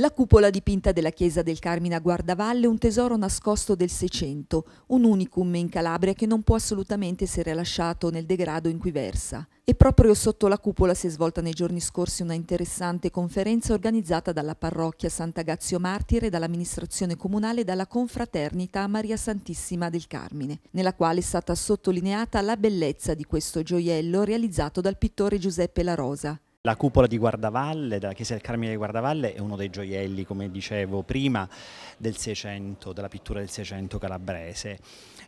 La cupola dipinta della chiesa del Carmine a Guardavalle è un tesoro nascosto del Seicento, un unicum in Calabria che non può assolutamente essere lasciato nel degrado in cui versa. E proprio sotto la cupola si è svolta nei giorni scorsi una interessante conferenza organizzata dalla parrocchia Sant'Agazio Martire, dall'amministrazione comunale e dalla confraternita Maria Santissima del Carmine, nella quale è stata sottolineata la bellezza di questo gioiello realizzato dal pittore Giuseppe La Rosa. La cupola di Guardavalle, della chiesa del Carmine di Guardavalle, è uno dei gioielli, come dicevo prima, del Seicento, della pittura del Seicento calabrese,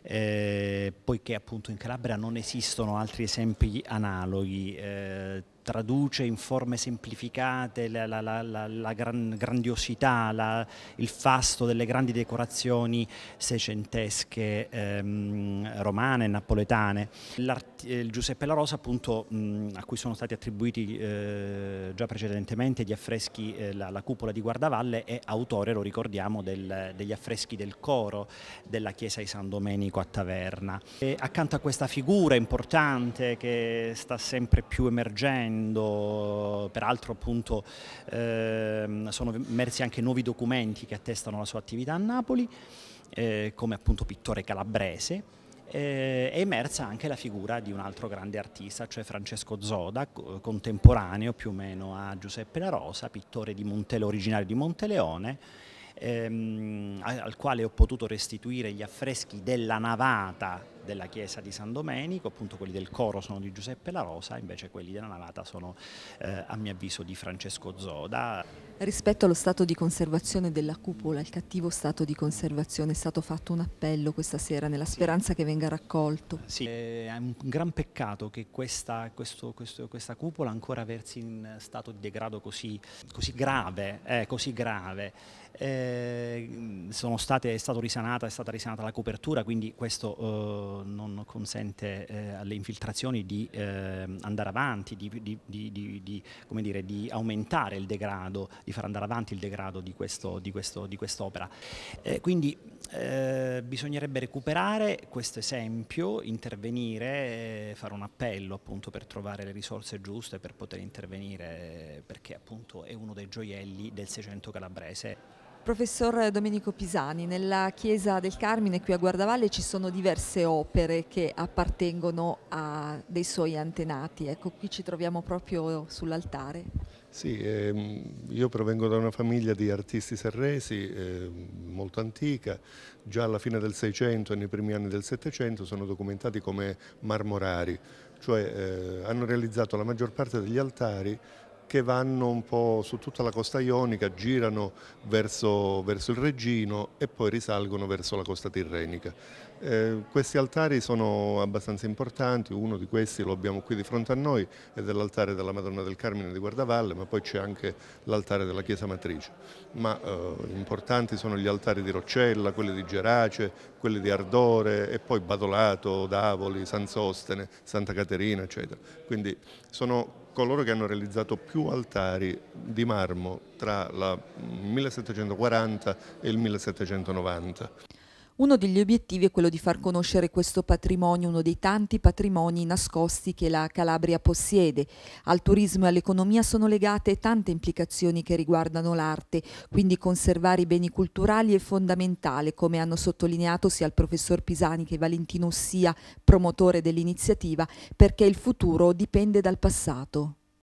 eh, poiché appunto in Calabria non esistono altri esempi analoghi. Eh, traduce in forme semplificate la, la, la, la gran, grandiosità, il fasto delle grandi decorazioni seicentesche ehm, romane napoletane. Il eh, Giuseppe La Rosa appunto mh, a cui sono stati attribuiti eh, già precedentemente gli affreschi eh, la, cupola di Guardavalle è autore, lo ricordiamo, del, degli affreschi del coro della chiesa di San Domenico a Taverna. E accanto a questa figura importante che sta sempre più emergendo facendo, peraltro appunto eh, sono emersi anche nuovi documenti che attestano la sua attività a Napoli, eh, come appunto pittore calabrese eh, è emersa anche la figura di un altro grande artista, cioè Francesco Zoda, contemporaneo più o meno a Giuseppe La Rosa, pittore di Montele, originario di Monteleone, ehm, al quale ho potuto restituire gli affreschi della navata della chiesa di San Domenico, appunto quelli del coro sono di Giuseppe La Rosa, invece quelli della navata sono eh, a mio avviso di Francesco Zoda. Rispetto allo stato di conservazione della cupola, il cattivo stato di conservazione, è stato fatto un appello questa sera nella speranza sì. che venga raccolto. Sì, è un gran peccato che questa, questo, questo, questa cupola ancora versi in stato di degrado così, così grave. Eh, così grave. Eh, state, è, risanata, è, stata risanata la copertura, quindi questo eh, non consente eh, alle infiltrazioni di eh, andare avanti, di, di, di, di dire, aumentare il degrado, di far andare avanti il degrado di, questo, di, questo, di quest'opera. Eh, quindi eh, bisognerebbe recuperare questo esempio, intervenire, eh, fare un appello appunto per trovare le risorse giuste per poter intervenire perché appunto è uno dei gioielli del Seicento calabrese. Professor Domenico Pisani, nella chiesa del Carmine qui a Guardavalle ci sono diverse opere che appartengono a dei suoi antenati, ecco qui ci troviamo proprio sull'altare. Sì, ehm, io provengo da una famiglia di artisti serresi eh, molto antica, già alla fine del Seicento e nei primi anni del Settecento sono documentati come marmorari, cioè eh, hanno realizzato la maggior parte degli altari che vanno un po' su tutta la costa ionica, girano verso, verso il Regino e poi risalgono verso la costa tirrenica. Eh, questi altari sono abbastanza importanti, uno di questi lo abbiamo qui di fronte a noi, è dell'altare della Madonna del Carmine di Guardavalle, ma poi c'è anche l'altare della Chiesa Matrice. Ma eh, importanti sono gli altari di Roccella, quelli di Gerace, quelli di Ardore e poi Badolato, Davoli, San Sostene, Santa Caterina, eccetera. Quindi sono coloro che hanno realizzato più altari di marmo tra il 1740 e il 1790. Uno degli obiettivi è quello di far conoscere questo patrimonio, uno dei tanti patrimoni nascosti che la Calabria possiede. Al turismo e all'economia sono legate tante implicazioni che riguardano l'arte, quindi conservare i beni culturali è fondamentale, come hanno sottolineato sia il professor Pisani che Valentino Ossia, promotore dell'iniziativa, perché il futuro dipende dal passato.